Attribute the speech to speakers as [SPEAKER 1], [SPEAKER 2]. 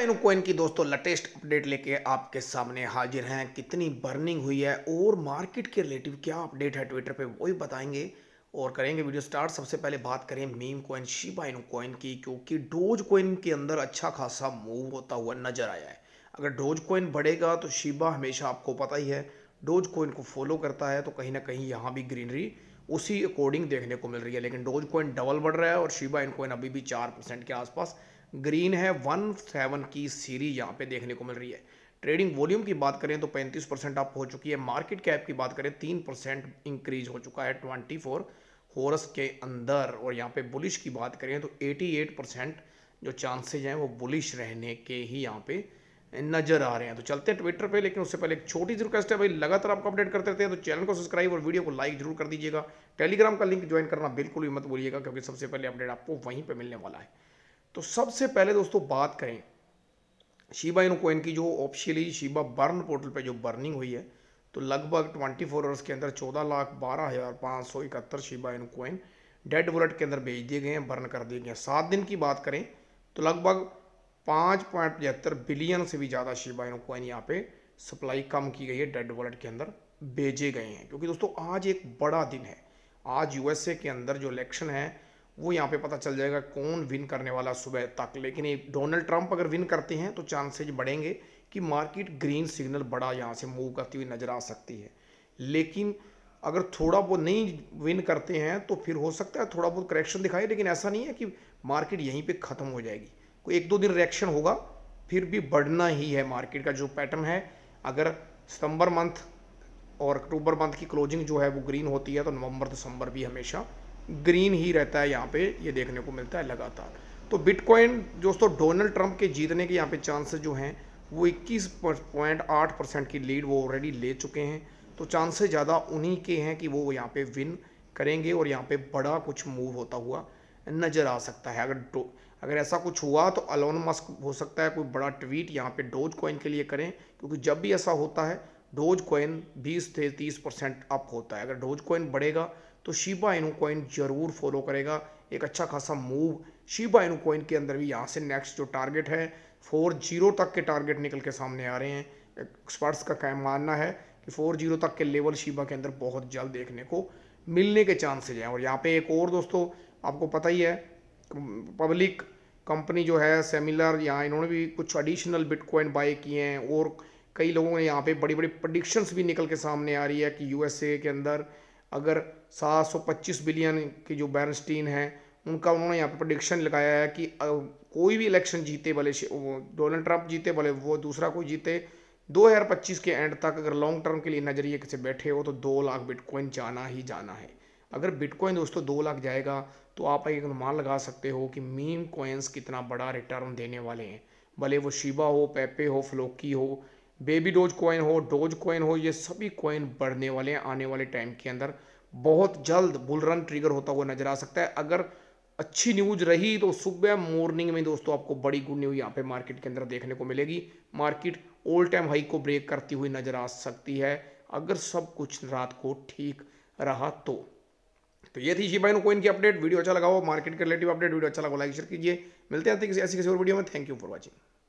[SPEAKER 1] bitcoin coin की दोस्तों latest update लेके आपके सामने हाजिर हैं कितनी बर्निंग हुई है और मार्केट के रिलेटिव क्या अपडेट है ट्विटर पे वो बताएंगे और करेंगे वीडियो स्टार्ट सबसे पहले बात करें meme coin Shiba Inu coin की क्योंकि डोज कोइन के अंदर अच्छा खासा मूव होता हुआ नजर आया है अगर डोज कोइन बढ़ेगा तो शिबा हमेशा आपको पता ही है डोज कोइन को फॉलो करता है तो कहीं ना कहीं यहाँ भी ग्रीनरी उसी अकॉर्डिंग देखने को मिल रही है लेकिन डोज कोइन डबल बढ़ रहा है और शिबा इन कोइन अभी भी चार परसेंट के आसपास ग्रीन है वन सेवन की सीरीज यहाँ पे देखने को मिल रही है ट्रेडिंग वॉल्यूम की बात करें तो 35 परसेंट अप हो चुकी है मार्केट कैप की बात करें तीन परसेंट इंक्रीज हो चुका है ट्वेंटी फोर होरस के अंदर और यहाँ पे बुलिश की बात करें तो एटी एट परसेंट जो चांसेज हैं वो बुलिश रहने के ही यहाँ पे नजर आ रहे हैं तो चलते हैं ट्विटर पे लेकिन उससे पहले एक छोटी सी रिक्वेस्ट है भाई लगातार आपको अपडेट करते रहते हैं तो चैनल को सब्सक्राइब और वीडियो को लाइक जरूर कर दीजिएगा टेलीग्राम का लिंक ज्वाइन करना बिल्कुल भी मत भूलिएगा क्योंकि सबसे पहले अपडेट आपको वहीं पर मिलने वाला है तो सबसे पहले दोस्तों बात करें शिबा इन कोइन की जो ऑफिशियली शिबा बर्न पोर्टल पर जो बर्निंग हुई है तो लगभग फोर आवर्स के अंदर चौदह लाख बारह हज़ार पाँच सौ इकहत्तर Shiba Inu coin dead wallet के अंदर भेज दिए गए हैं बर्न कर दिए गए हैं सात दिन की बात करें तो लगभग पाँच पॉइंट पचहत्तर बिलियन से भी ज़्यादा शिबाइन कॉइन यहाँ पे सप्लाई कम की गई है डेड वॉलेट के अंदर भेजे गए हैं क्योंकि दोस्तों आज एक बड़ा दिन है आज यूएसए के अंदर जो इलेक्शन है वो यहाँ पे पता चल जाएगा कौन विन करने वाला सुबह तक लेकिन ये डोनाल्ड ट्रंप अगर विन करते हैं तो चांसेज बढ़ेंगे कि मार्केट ग्रीन सिग्नल बड़ा यहाँ से मूव करती हुई नज़र आ सकती है लेकिन अगर थोड़ा बहुत नहीं विन करते हैं तो फिर हो सकता है थोड़ा बहुत करेक्शन दिखाई लेकिन ऐसा नहीं है कि मार्केट यहीं पर ख़त्म हो जाएगी तो एक दो दिन रिएक्शन होगा फिर भी बढ़ना ही है मार्केट का जो पैटर्न है अगर सितंबर मंथ और अक्टूबर मंथ की क्लोजिंग जो है वो ग्रीन होती है तो नवंबर दिसंबर भी हमेशा ग्रीन ही रहता है यहाँ पे ये देखने को मिलता है लगातार तो बिटकॉइन दोस्तों डोनाल्ड ट्रंप के जीतने के यहाँ पे चांसेस जो हैं वो इक्कीस पॉइंट आठ परसेंट की लीड वो ऑलरेडी ले चुके हैं तो चांसेस ज़्यादा उन्हीं के हैं कि वो यहाँ पे विन करेंगे और यहाँ पे बड़ा कुछ मूव होता हुआ नज़र आ सकता है अगर अगर ऐसा कुछ हुआ तो अलोन मस्क हो सकता है कोई बड़ा ट्वीट यहाँ पे डोज कॉइन के लिए करें क्योंकि जब भी ऐसा होता है डोज कॉइन 20 से 30 परसेंट अप होता है अगर डोज कॉइन बढ़ेगा तो शिबा इनू कॉइन जरूर फॉलो करेगा एक अच्छा खासा मूव शिबा इनू कॉइन के अंदर भी यहाँ से नेक्स्ट जो टारगेट है फोर जीरो तक के टारगेट निकल के सामने आ रहे हैं एक्सपर्ट्स का क्या मानना है कि फोर जीरो तक के लेवल शिबा के अंदर बहुत जल्द देखने को मिलने के चांसेज हैं और यहाँ पे एक और दोस्तों आपको पता ही है पब्लिक कंपनी जो है सेमिलर यहाँ इन्होंने भी कुछ एडिशनल बिटकॉइन बाय किए हैं और कई लोगों ने यहाँ पे बड़ी बड़ी प्रडिक्शंस भी निकल के सामने आ रही है कि यूएसए के अंदर अगर 725 बिलियन की जो बैरस्टीन है उनका उन्होंने यहाँ पे प्रडिक्शन लगाया है कि कोई भी इलेक्शन जीते भले डोनाल्ड ट्रंप जीते भले वो दूसरा कोई जीते 2025 के एंड तक अगर लॉन्ग टर्म के लिए नज़रिए से बैठे हो तो दो लाख बिटकॉइन जाना ही जाना है अगर बिटकॉइन दोस्तों दो लाख जाएगा तो आप एक अनुमान लगा सकते हो कि मीम कॉइन्स कितना बड़ा रिटर्न देने वाले हैं भले वो शिबा हो पेपे हो फ्लोकी हो बेबी डोज कॉइन हो डोज कॉइन हो ये सभी कॉइन बढ़ने वाले हैं आने वाले टाइम के अंदर बहुत जल्द बुल रन ट्रिगर होता हुआ नजर आ सकता है अगर अच्छी न्यूज रही तो सुबह मॉर्निंग में दोस्तों आपको बड़ी गुड न्यूज यहाँ पे मार्केट के अंदर देखने को मिलेगी मार्केट ओल्ड टाइम हाई को ब्रेक करती हुई नजर आ सकती है अगर सब कुछ रात को ठीक रहा तो तो ये थी शिबा इनो कोइन की अपडेट वीडियो अच्छा लगा हो मार्केट के रिलेटिव अपडेट वीडियो अच्छा लगा लाइक शेयर कीजिए मिलते हैं किसी ऐसी किसी और वीडियो में थैंक यू फॉर वॉचिंग